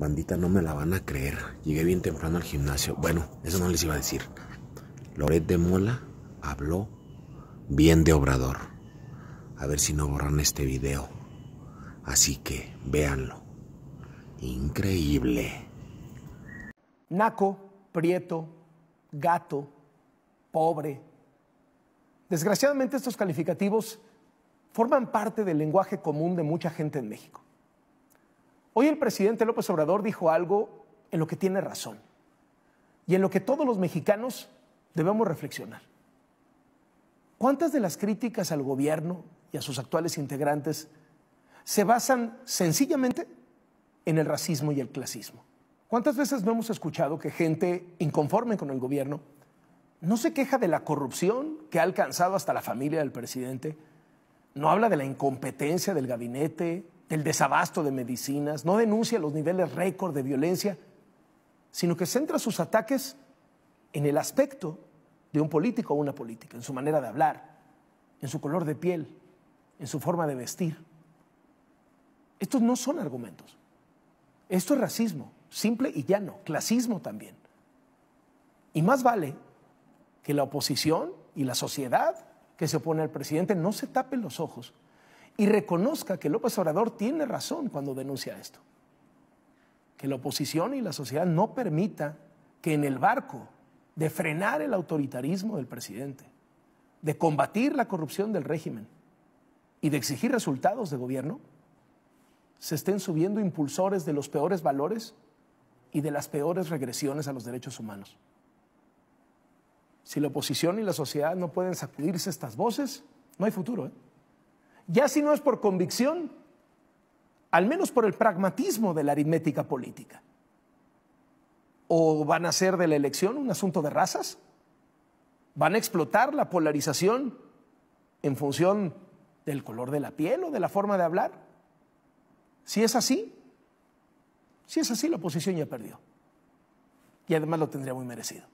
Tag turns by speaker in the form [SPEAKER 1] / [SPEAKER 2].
[SPEAKER 1] Bandita, no me la van a creer. Llegué bien temprano al gimnasio. Bueno, eso no les iba a decir. Loret de Mola habló bien de Obrador. A ver si no borran este video. Así que véanlo. Increíble.
[SPEAKER 2] Naco, prieto, gato, pobre. Desgraciadamente estos calificativos forman parte del lenguaje común de mucha gente en México. Hoy el presidente López Obrador dijo algo en lo que tiene razón y en lo que todos los mexicanos debemos reflexionar. ¿Cuántas de las críticas al gobierno y a sus actuales integrantes se basan sencillamente en el racismo y el clasismo? ¿Cuántas veces no hemos escuchado que gente inconforme con el gobierno no se queja de la corrupción que ha alcanzado hasta la familia del presidente? No habla de la incompetencia del gabinete, del desabasto de medicinas, no denuncia los niveles récord de violencia, sino que centra sus ataques en el aspecto de un político o una política, en su manera de hablar, en su color de piel, en su forma de vestir. Estos no son argumentos. Esto es racismo, simple y llano, clasismo también. Y más vale que la oposición y la sociedad que se opone al presidente no se tapen los ojos y reconozca que López Obrador tiene razón cuando denuncia esto. Que la oposición y la sociedad no permita que en el barco de frenar el autoritarismo del presidente, de combatir la corrupción del régimen y de exigir resultados de gobierno, se estén subiendo impulsores de los peores valores y de las peores regresiones a los derechos humanos. Si la oposición y la sociedad no pueden sacudirse estas voces, no hay futuro. ¿eh? ya si no es por convicción, al menos por el pragmatismo de la aritmética política. ¿O van a hacer de la elección un asunto de razas? ¿Van a explotar la polarización en función del color de la piel o de la forma de hablar? Si es así, si es así, la oposición ya perdió. Y además lo tendría muy merecido.